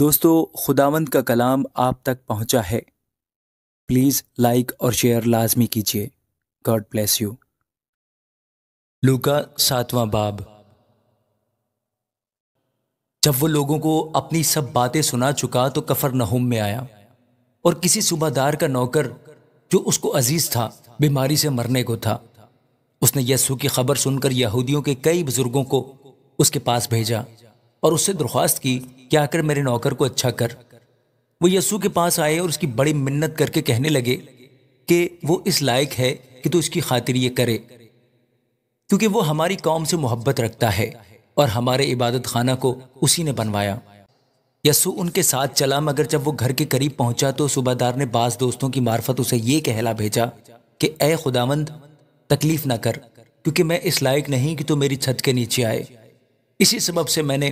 दोस्तों खुदावंद का कलाम आप तक पहुंचा है प्लीज़ लाइक और शेयर लाजमी कीजिए गॉड ब्लेस यू लूका सातवां बाब जब वो लोगों को अपनी सब बातें सुना चुका तो कफर नहुम में आया और किसी सूबादार का नौकर जो उसको अजीज था बीमारी से मरने को था उसने यस्सु की खबर सुनकर यहूदियों के कई बुजुर्गों को उसके पास भेजा और उससे दरख्वास्त की कि आकर मेरे नौकर को अच्छा कर वो यस्सु के पास आए और उसकी बड़ी मिन्नत करके कहने लगे कि वो इस लायक है कि तू इसकी खातिर ये करे क्योंकि वो हमारी कौम से मोहब्बत रखता है और हमारे इबादत खाना को उसी ने बनवाया यसु उनके साथ चला मगर जब वो घर के करीब पहुंचा तो सूबादार ने बास दोस्तों की मार्फत उसे ये कहला भेजा कि ए खुदावंद तकलीफ ना कर क्योंकि मैं इस लायक नहीं कि तू तो मेरी छत के नीचे आए इसी सबब से मैंने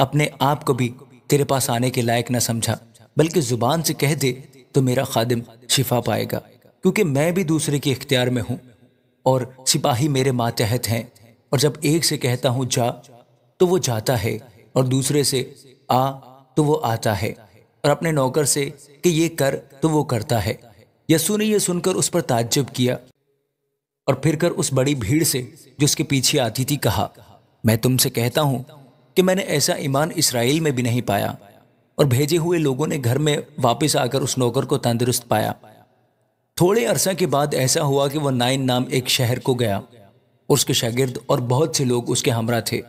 अपने आप को भी तेरे पास आने के लायक न समझा बल्कि जुबान से कह दे तो मेरा खादिम शिफा पाएगा क्योंकि मैं भी दूसरे के इख्तियार में हूँ और सिपाही मेरे मातहत हैं और जब एक से कहता हूँ जा तो वो जाता है और दूसरे से आ तो वो आता है और अपने नौकर से कि ये कर तो वो करता है यसू ने यह सुनकर उस पर ताज्जुब किया और फिर कर उस बड़ी भीड़ से जो उसके पीछे आती थी कहा मैं तुमसे कहता हूँ कि मैंने ऐसा ईमान इसराइल में भी नहीं पाया और भेजे हुए लोगों ने घर में वापस आकर उस नौकर को तंदुरुस्त पाया थोड़े अरसा के बाद ऐसा हुआ कि वह नाइन नाम एक शहर को गया उसके शागिर्द और बहुत से लोग उसके हमरा थे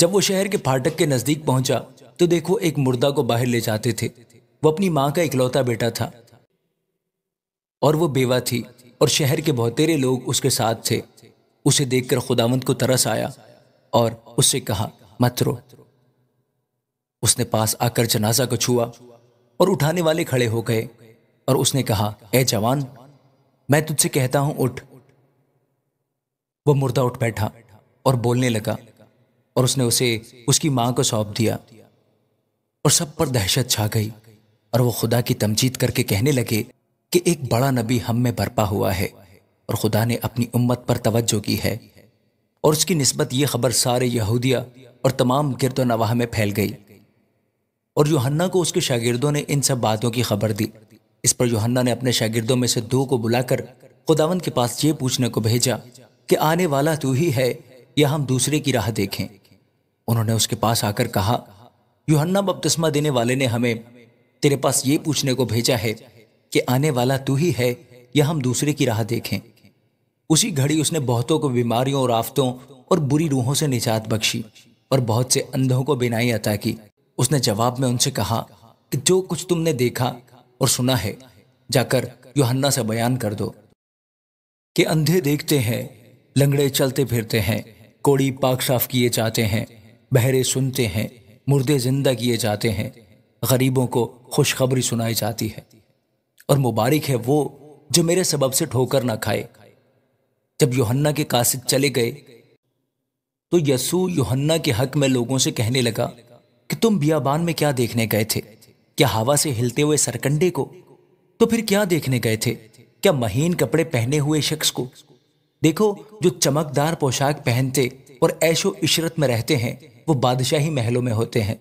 जब वो शहर के फाटक के नज़दीक पहुंचा तो देखो एक मुर्दा को बाहर ले जाते थे वो अपनी माँ का इकलौता बेटा था और वो बेवा थी और शहर के बहुतेरे लोग उसके साथ थे उसे देखकर खुदावंत को तरस आया और उससे कहा मत रो उसने पास आकर जनाजा को छुआ और उठाने वाले खड़े हो गए और उसने कहा ए जवान मैं तुझसे कहता हूं उठ वो मुर्दा उठ बैठा और बोलने लगा और उसने उसे उसकी मां को सौंप दिया और सब पर दहशत छा गई और वो खुदा की तमजीद करके कहने लगे कि एक बड़ा नबी हम में बरपा हुआ है और खुदा ने अपनी उम्मत पर तवज्जो की है और उसकी नस्बत ये खबर सारे यहूदिया और तमाम गिरद नवाह में फैल गई और योहन्ना को उसके शागिर्दों ने इन सब बातों की खबर दी इस पर योहन्ना ने अपने शागिर्दों में से दो को बुलाकर खुदावन के पास ये पूछने को भेजा कि आने वाला तू ही है या हम दूसरे की राह देखें उन्होंने उसके पास आकर कहा योहन्ना बपतिस्मा देने वाले ने हमें तेरे पास ये पूछने को भेजा है कि आने वाला तू ही है या हम दूसरे की राह देखें उसी घड़ी उसने बहुतों को बीमारियों और आफतों और बुरी रूहों से निजात बख्शी और बहुत से अंधों को बिनाई अता की उसने जवाब में उनसे कहा कि जो कुछ तुमने देखा और सुना है जाकर योहन्ना से बयान कर दो कि अंधे देखते हैं लंगड़े चलते फिरते हैं कोड़ी पाक साफ किए जाते हैं बहरे सुनते हैं मुर्दे जिंदा किए जाते हैं गरीबों को खुशखबरी सुनाई जाती है और मुबारक है वो जो मेरे सबब से ठोकर ना खाए जब योहन्ना के कासिद चले गए तो यसु योहन्ना के हक में लोगों से कहने लगा कि तुम बियाबान में क्या देखने गए थे क्या हवा से हिलते हुए सरकंडे को तो फिर क्या देखने गए थे क्या महीन कपड़े पहने हुए शख्स को देखो जो चमकदार पोशाक पहनते और ऐशो इशरत में रहते हैं वो बादशाही महलों में होते हैं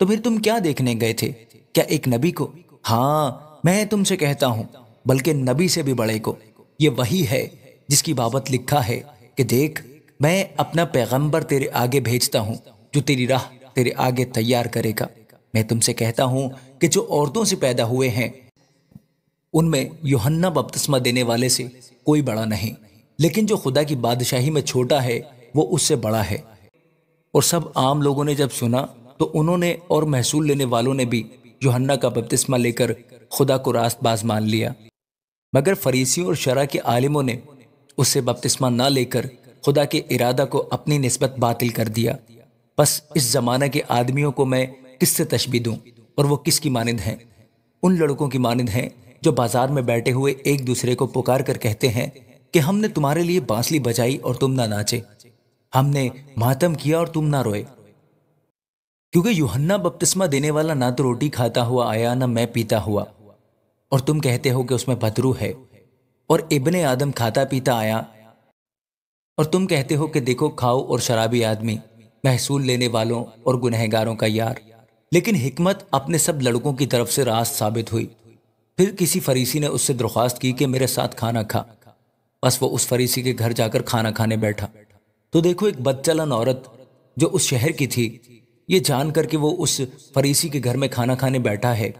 तो फिर तुम क्या देखने गए थे क्या एक नबी को हाँ मैं तुमसे कहता हूं बल्कि नबी से भी बड़े को ये वही है जिसकी बाबत लिखा है कि देख मैं अपना पैगंबर तेरे आगे भेजता हूँ जो तेरी राह तेरे आगे तैयार करेगा मैं तुमसे कहता हूँ कि जो औरतों से पैदा हुए हैं उनमें योहन्ना बपतिस्मा देने वाले से कोई बड़ा नहीं लेकिन जो खुदा की बादशाही में छोटा है वो उससे बड़ा है और सब आम लोगों ने जब सुना तो उन्होंने और महसूल लेने वालों ने भी योहन्ना का बपतिस्मा लेकर खुदा को रास्त बाज मान लिया मगर फरीसियों और शरा के आलिमों ने उसे बपतिस्मा ना लेकर खुदा के इरादा को अपनी नस्बत बातिल कर दिया बस इस जमाने के आदमियों को मैं किससे तशबी दूँ और वो किसकी मानद हैं उन लड़कों की मानंद हैं जो बाजार में बैठे हुए एक दूसरे को पुकार कर कहते हैं कि हमने तुम्हारे लिए बांसली बजाई और तुम ना नाचे हमने मातम किया और तुम ना रोए क्योंकि युहन्ना बपतिस्मा देने वाला ना तो रोटी खाता हुआ आया ना मैं पीता हुआ और तुम कहते हो कि उसमें भतरू है और इबन आदम खाता पीता आया और तुम कहते हो कि देखो खाओ और शराबी आदमी महसूल लेने वालों और गुनहगारों का यार लेकिन हिकमत अपने सब लड़कों की तरफ से रास साबित हुई फिर किसी फरीसी ने उससे दरख्वास्त की कि मेरे साथ खाना खा बस वो उस फरीसी के घर जाकर खाना खाने बैठा तो देखो एक बदचलन औरत जो उस शहर की थी ये जान कर कि वो उस फरीसी के घर में खाना खाने बैठा है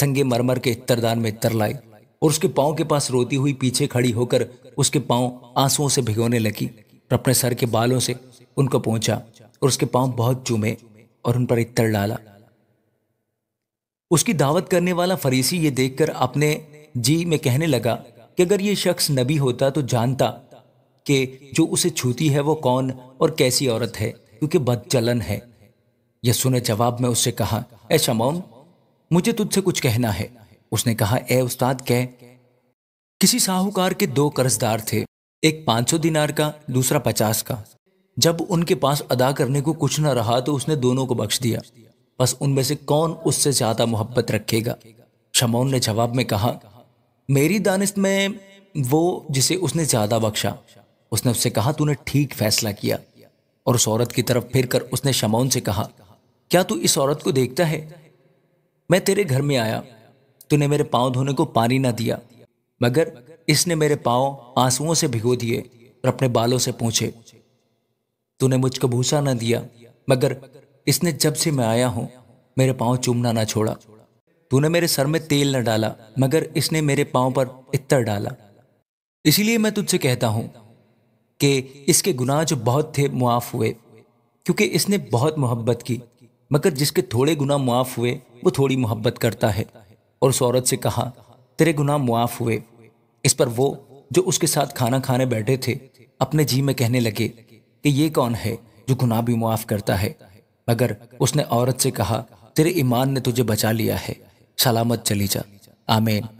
संगे मरमर के इत्तरदान में इत्तर लाई और उसके पाओ के पास रोती हुई पीछे खड़ी होकर उसके पाँव आंसुओं से भिगोने लगी और अपने सर के बालों से उनको पहुंचा और उसके पाँव बहुत चूमे और उन पर इतर डाला उसकी दावत करने वाला फरीसी ये देखकर अपने जी में कहने लगा कि अगर ये शख्स नबी होता तो जानता कि जो उसे छूती है वो कौन और कैसी औरत है क्योंकि बदचलन है यह ने जवाब में उससे कहा ऐ शमौन मुझे तुझसे कुछ कहना है उसने कहा ए उस्ताद कह किसी साहूकार के दो कर्जदार थे एक सौ दिनार का दूसरा पचास का जब उनके पास अदा करने को कुछ न रहा तो उसने दोनों को बख्श दिया बस उनमें से कौन उससे ज्यादा मोहब्बत रखेगा शमौन ने जवाब में कहा मेरी दानिश में वो जिसे उसने ज्यादा बख्शा उसने उससे कहा तूने ठीक फैसला किया और उस औरत की तरफ फिर कर उसने शमौन से कहा क्या तू इस औरत को देखता है मैं तेरे घर में आया तूने मेरे पाँव धोने को पानी ना दिया मगर इसने मेरे पाँव आंसुओं से भिगो दिए और अपने बालों से पूछे तूने मुझको भूसा ना दिया मगर इसने जब से मैं आया हूँ मेरे पाँव चूमना ना छोड़ा तूने मेरे सर में तेल न डाला मगर इसने मेरे पाँव पर इतर डाला इसीलिए मैं तुझसे कहता हूँ कि इसके गुनाह जो बहुत थे मुआफ़ हुए क्योंकि इसने बहुत मोहब्बत की मगर जिसके थोड़े गुनाह मुआफ़ हुए वो थोड़ी मोहब्बत करता है और उस औरत से कहा तेरे गुनाह मुआफ हुए इस पर वो जो उसके साथ खाना खाने बैठे थे अपने जी में कहने लगे कि ये कौन है जो गुनाह भी मुआफ करता है मगर उसने औरत से कहा तेरे ईमान ने तुझे बचा लिया है सलामत चली जा आमीन